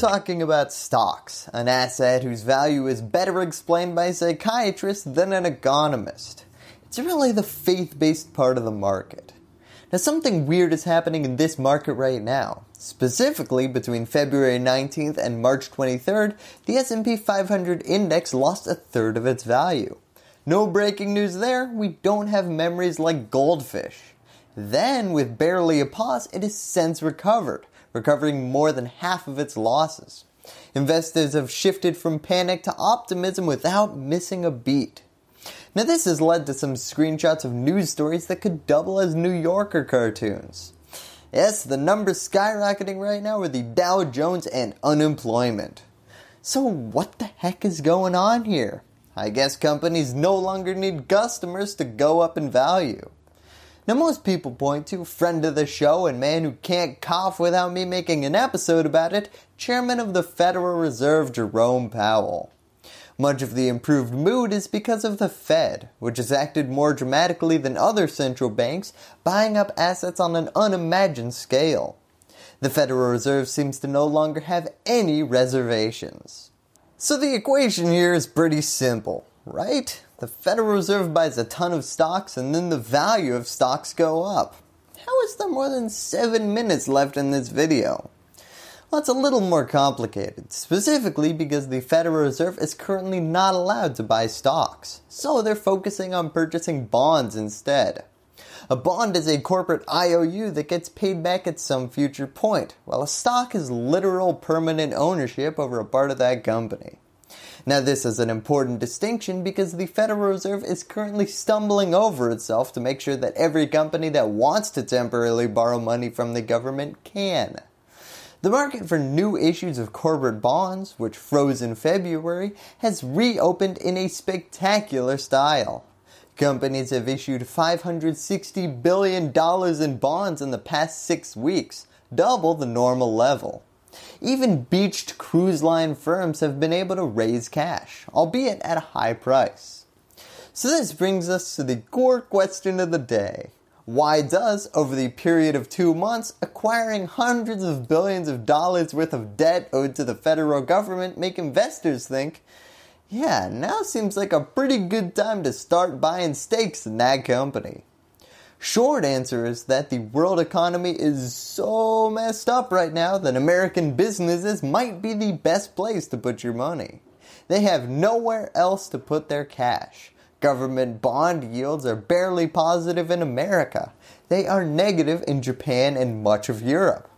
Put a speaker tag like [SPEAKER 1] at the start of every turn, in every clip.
[SPEAKER 1] talking about stocks, an asset whose value is better explained by a psychiatrist than an economist. It's really the faith-based part of the market. Now something weird is happening in this market right now. Specifically, between February 19th and March 23rd, the S&P 500 index lost a third of its value. No breaking news there, we don't have memories like goldfish. Then, with barely a pause, it has since recovered recovering more than half of its losses. Investors have shifted from panic to optimism without missing a beat. Now this has led to some screenshots of news stories that could double as New Yorker cartoons. Yes, the numbers skyrocketing right now are the Dow Jones and unemployment. So what the heck is going on here? I guess companies no longer need customers to go up in value. Now, most people point to friend of the show and man who can't cough without me making an episode about it, chairman of the Federal Reserve Jerome Powell. Much of the improved mood is because of the Fed, which has acted more dramatically than other central banks, buying up assets on an unimagined scale. The Federal Reserve seems to no longer have any reservations. So the equation here is pretty simple, right? The Federal Reserve buys a ton of stocks and then the value of stocks go up. How is there more than 7 minutes left in this video? Well, it's a little more complicated, specifically because the Federal Reserve is currently not allowed to buy stocks, so they're focusing on purchasing bonds instead. A bond is a corporate IOU that gets paid back at some future point, while a stock is literal permanent ownership over a part of that company. Now, this is an important distinction because the Federal Reserve is currently stumbling over itself to make sure that every company that wants to temporarily borrow money from the government can. The market for new issues of corporate bonds, which froze in February, has reopened in a spectacular style. Companies have issued $560 billion in bonds in the past six weeks, double the normal level. Even beached cruise line firms have been able to raise cash, albeit at a high price. So this brings us to the core question of the day. Why does, over the period of two months, acquiring hundreds of billions of dollars worth of debt owed to the federal government make investors think, yeah, now seems like a pretty good time to start buying stakes in that company? Short answer is that the world economy is so messed up right now that American businesses might be the best place to put your money. They have nowhere else to put their cash. Government bond yields are barely positive in America. They are negative in Japan and much of Europe.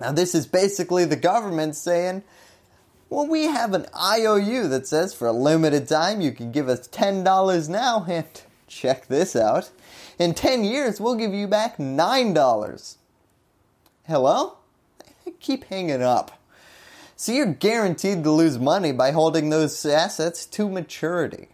[SPEAKER 1] Now this is basically the government saying, well, we have an IOU that says for a limited time you can give us $10 now and Check this out. In 10 years, we'll give you back $9. Hello? I keep hanging up. So you're guaranteed to lose money by holding those assets to maturity.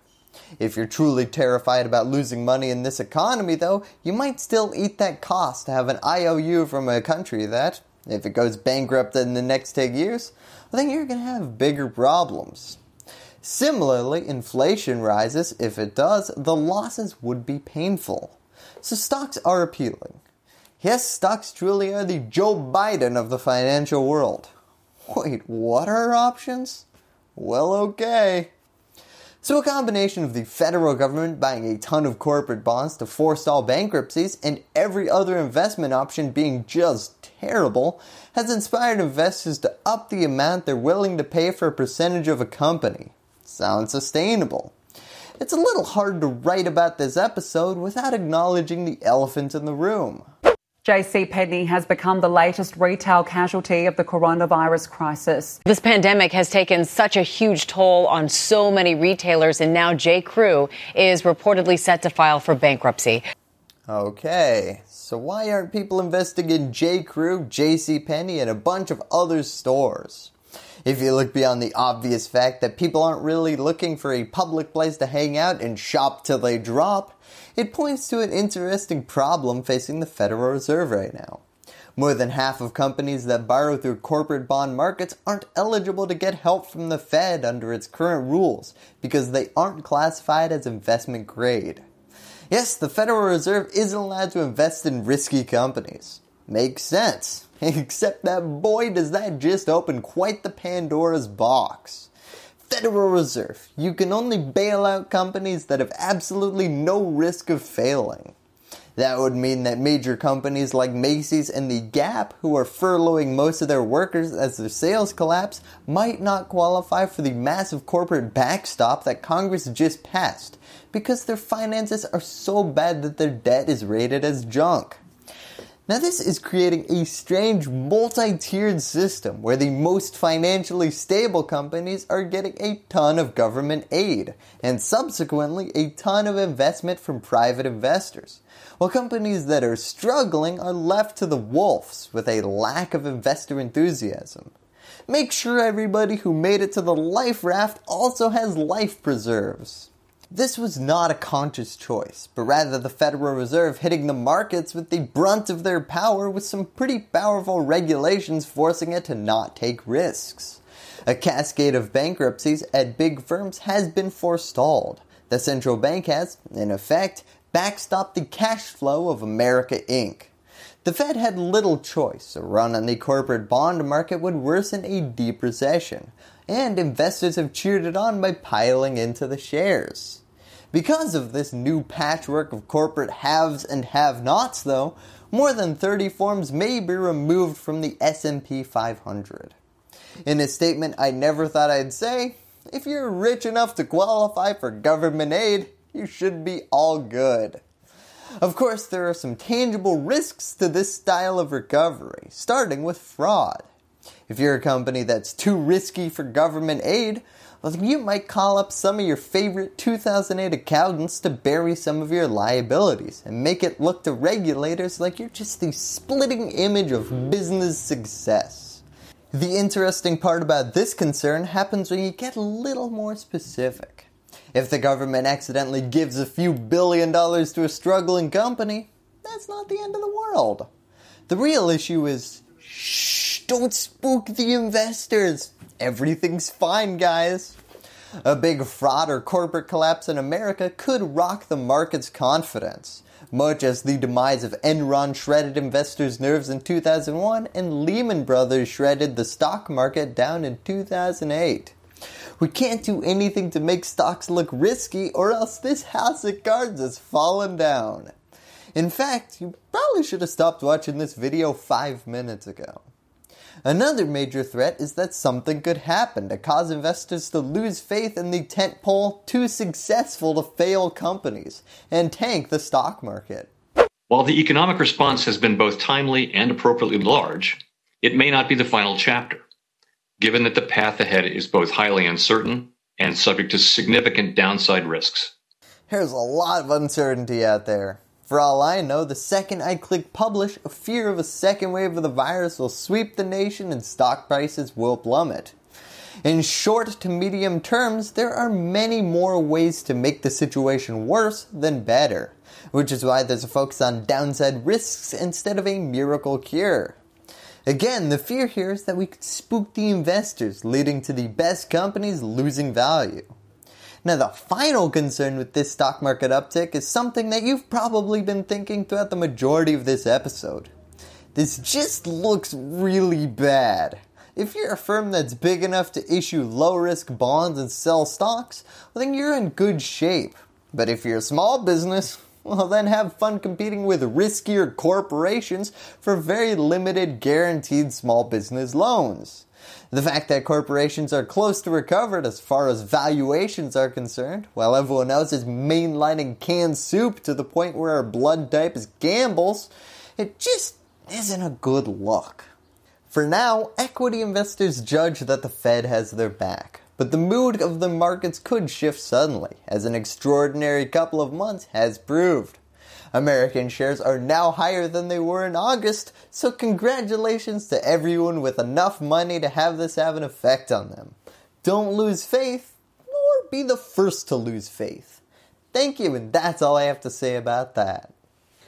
[SPEAKER 1] If you're truly terrified about losing money in this economy, though, you might still eat that cost to have an IOU from a country that, if it goes bankrupt in the next 10 years, then you're going to have bigger problems. Similarly, inflation rises. If it does, the losses would be painful. So stocks are appealing. Yes, stocks truly are the Joe Biden of the financial world. Wait, what are options? Well, okay. So, a combination of the federal government buying a ton of corporate bonds to forestall bankruptcies and every other investment option being just terrible has inspired investors to up the amount they're willing to pay for a percentage of a company. Sounds sustainable. It's a little hard to write about this episode without acknowledging the elephant in the room. JC Penney has become the latest retail casualty of the coronavirus crisis. This pandemic has taken such a huge toll on so many retailers and now J Crew is reportedly set to file for bankruptcy. Okay, so why aren't people investing in J Crew, JC Penney and a bunch of other stores? If you look beyond the obvious fact that people aren't really looking for a public place to hang out and shop till they drop, it points to an interesting problem facing the Federal Reserve right now. More than half of companies that borrow through corporate bond markets aren't eligible to get help from the Fed under its current rules because they aren't classified as investment grade. Yes, the Federal Reserve isn't allowed to invest in risky companies. Makes sense. Except that boy, does that just open quite the Pandora's box. Federal Reserve, you can only bail out companies that have absolutely no risk of failing. That would mean that major companies like Macy's and The Gap, who are furloughing most of their workers as their sales collapse, might not qualify for the massive corporate backstop that Congress just passed because their finances are so bad that their debt is rated as junk. Now this is creating a strange multi-tiered system where the most financially stable companies are getting a ton of government aid and subsequently a ton of investment from private investors, while companies that are struggling are left to the wolves with a lack of investor enthusiasm. Make sure everybody who made it to the life raft also has life preserves. This was not a conscious choice, but rather the Federal Reserve hitting the markets with the brunt of their power with some pretty powerful regulations forcing it to not take risks. A cascade of bankruptcies at big firms has been forestalled. The central bank has, in effect, backstopped the cash flow of America Inc. The Fed had little choice. A run on the corporate bond market would worsen a deep recession, and investors have cheered it on by piling into the shares. Because of this new patchwork of corporate haves and have-nots though, more than 30 firms may be removed from the S&P 500. In a statement I never thought I'd say, if you're rich enough to qualify for government aid, you should be all good. Of course, there are some tangible risks to this style of recovery, starting with fraud. If you're a company that's too risky for government aid, you might call up some of your favorite 2008 accountants to bury some of your liabilities and make it look to regulators like you're just the splitting image of business success. The interesting part about this concern happens when you get a little more specific. If the government accidentally gives a few billion dollars to a struggling company, that's not the end of the world. The real issue is shh, don't spook the investors everything's fine, guys. A big fraud or corporate collapse in America could rock the market's confidence, much as the demise of Enron shredded investors' nerves in 2001 and Lehman Brothers shredded the stock market down in 2008. We can't do anything to make stocks look risky or else this house of cards has fallen down. In fact, you probably should have stopped watching this video 5 minutes ago. Another major threat is that something could happen to cause investors to lose faith in the tentpole too successful to fail companies and tank the stock market. While the economic response has been both timely and appropriately large, it may not be the final chapter, given that the path ahead is both highly uncertain and subject to significant downside risks. There's a lot of uncertainty out there. For all I know, the second I click publish, a fear of a second wave of the virus will sweep the nation and stock prices will plummet. In short to medium terms, there are many more ways to make the situation worse than better, which is why there's a focus on downside risks instead of a miracle cure. Again, the fear here is that we could spook the investors, leading to the best companies losing value. Now, the final concern with this stock market uptick is something that you've probably been thinking throughout the majority of this episode. This just looks really bad. If you're a firm that's big enough to issue low risk bonds and sell stocks, well, then you're in good shape. But if you're a small business, well, then have fun competing with riskier corporations for very limited guaranteed small business loans. The fact that corporations are close to recovered as far as valuations are concerned, while everyone else is mainlining canned soup to the point where our blood type is gambles, it just isn't a good look. For now, equity investors judge that the Fed has their back. But the mood of the markets could shift suddenly, as an extraordinary couple of months has proved. American shares are now higher than they were in August, so congratulations to everyone with enough money to have this have an effect on them. Don't lose faith, nor be the first to lose faith. Thank you, and that's all I have to say about that.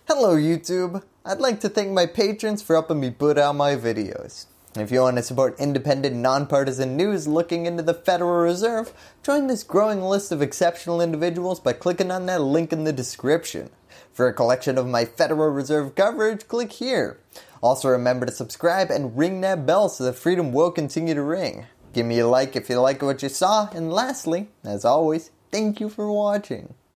[SPEAKER 1] Hello YouTube! I'd like to thank my patrons for helping me put out my videos. If you want to support independent, nonpartisan news looking into the Federal Reserve, join this growing list of exceptional individuals by clicking on that link in the description. For a collection of my Federal Reserve coverage, click here. Also remember to subscribe and ring that bell so the freedom will continue to ring. Give me a like if you like what you saw, and lastly, as always, thank you for watching.